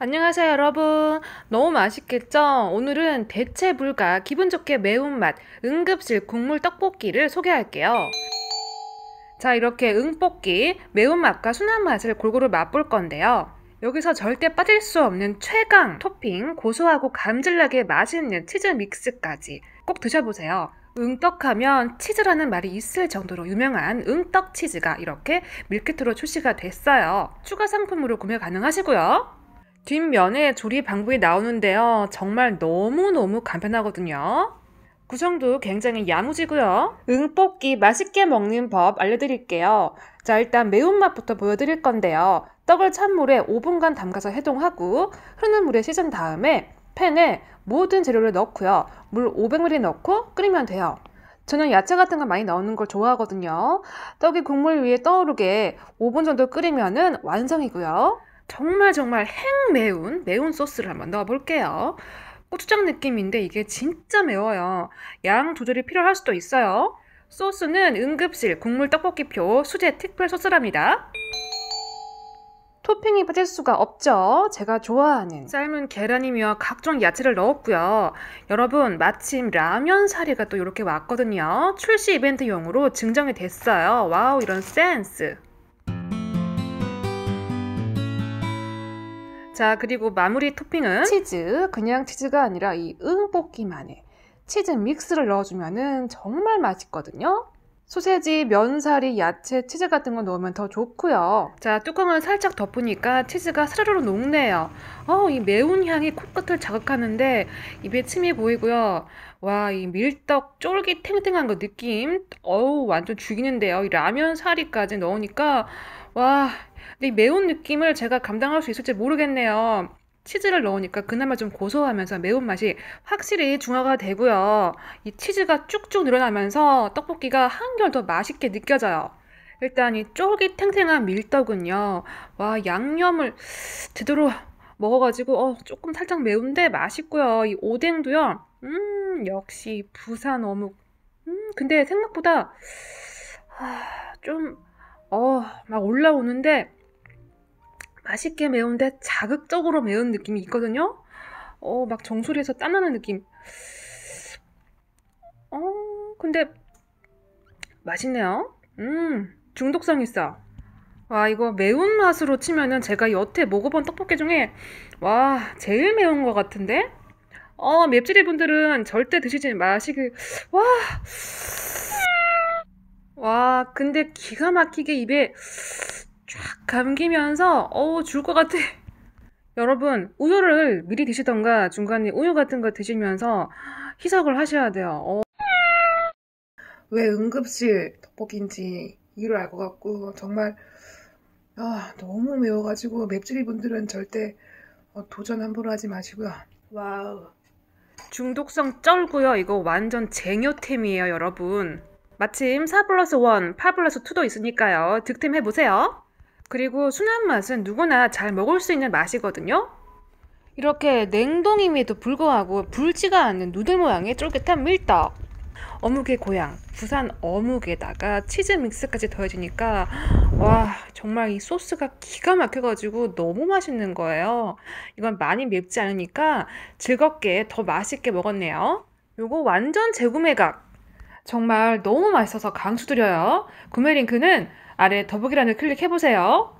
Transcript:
안녕하세요 여러분 너무 맛있겠죠? 오늘은 대체 불가 기분 좋게 매운맛 응급실 국물 떡볶이를 소개할게요 자 이렇게 응볶이 매운맛과 순한 맛을 골고루 맛볼 건데요 여기서 절대 빠질 수 없는 최강 토핑 고소하고 감질나게 맛있는 치즈 믹스까지 꼭 드셔보세요 응떡하면 치즈라는 말이 있을 정도로 유명한 응떡 치즈가 이렇게 밀키트로 출시가 됐어요 추가 상품으로 구매 가능하시고요 뒷면에 조리 방법이 나오는데요. 정말 너무너무 간편하거든요. 구성도 굉장히 야무지고요. 응뽑기 맛있게 먹는 법 알려드릴게요. 자 일단 매운맛부터 보여드릴 건데요. 떡을 찬물에 5분간 담가서 해동하고 흐르는 물에 씻은 다음에 팬에 모든 재료를 넣고요. 물 500ml 넣고 끓이면 돼요. 저는 야채 같은 거 많이 넣는 걸 좋아하거든요. 떡이 국물 위에 떠오르게 5분 정도 끓이면 완성이고요. 정말 정말 핵매운 매운 소스를 한번 넣어볼게요. 고추장 느낌인데 이게 진짜 매워요. 양 조절이 필요할 수도 있어요. 소스는 응급실 국물 떡볶이표 수제 특별 소스랍니다. 토핑이 빠질 수가 없죠. 제가 좋아하는 삶은 계란이며 각종 야채를 넣었고요. 여러분 마침 라면 사리가 또 이렇게 왔거든요. 출시 이벤트용으로 증정이 됐어요. 와우 이런 센스. 자, 그리고 마무리 토핑은 치즈. 그냥 치즈가 아니라 이 응볶이만의 치즈 믹스를 넣어주면 정말 맛있거든요. 소세지, 면사리, 야채, 치즈 같은 거 넣으면 더 좋고요. 자, 뚜껑을 살짝 덮으니까 치즈가 스르르 녹네요. 어, 이 매운 향이 코끝을 자극하는데 입에 침이 보이고요. 와, 이 밀떡 쫄깃 탱탱한 거 그 느낌. 어우, 완전 죽이는데요. 이 라면 사리까지 넣으니까 와, 이 매운 느낌을 제가 감당할 수 있을지 모르겠네요. 치즈를 넣으니까 그나마 좀 고소하면서 매운맛이 확실히 중화가 되고요. 이 치즈가 쭉쭉 늘어나면서 떡볶이가 한결 더 맛있게 느껴져요. 일단 이 쫄깃탱탱한 밀떡은요. 와, 양념을 제대로 먹어가지고 어, 조금 살짝 매운데 맛있고요. 이 오뎅도요. 음, 역시 부산 어묵. 음, 근데 생각보다 아, 좀 어, 막 올라오는데 맛있게 매운데 자극적으로 매운 느낌이 있거든요. 어, 막 정수리에서 땀나는 느낌. 어, 근데 맛있네요. 음, 중독성 있어. 와, 이거 매운맛으로 치면은 제가 여태 먹어본 떡볶이 중에 와, 제일 매운 것 같은데? 어, 맵찔이 분들은 절대 드시지 마시길. 와! 와, 근데 기가 막히게 입에 쫙 감기면서 어우 죽을 것 같아. 여러분 우유를 미리 드시던가 중간에 우유 같은 거 드시면서 희석을 하셔야 돼요. 어. 왜 응급실 떡볶이인지 이유를 알 것 같고 정말 아, 너무 매워가지고 맵찔이 분들은 절대 어, 도전 함부로 하지 마시고요. 와우. 중독성 쩔고요. 이거 완전 쟁여템이에요, 여러분. 마침 4 플러스 1, 8 플러스 2도 있으니까요. 득템해보세요. 그리고 순한 맛은 누구나 잘 먹을 수 있는 맛이거든요. 이렇게 냉동임에도 불구하고 불지가 않는 누들 모양의 쫄깃한 밀떡. 어묵의 고향 부산 어묵에다가 치즈 믹스까지 더해지니까 와 정말 이 소스가 기가 막혀가지고 너무 맛있는 거예요 이건 많이 맵지 않으니까 즐겁게 더 맛있게 먹었네요 요거 완전 재구매각 정말 너무 맛있어서 강추드려요 구매 링크는 아래 더보기란을 클릭해보세요.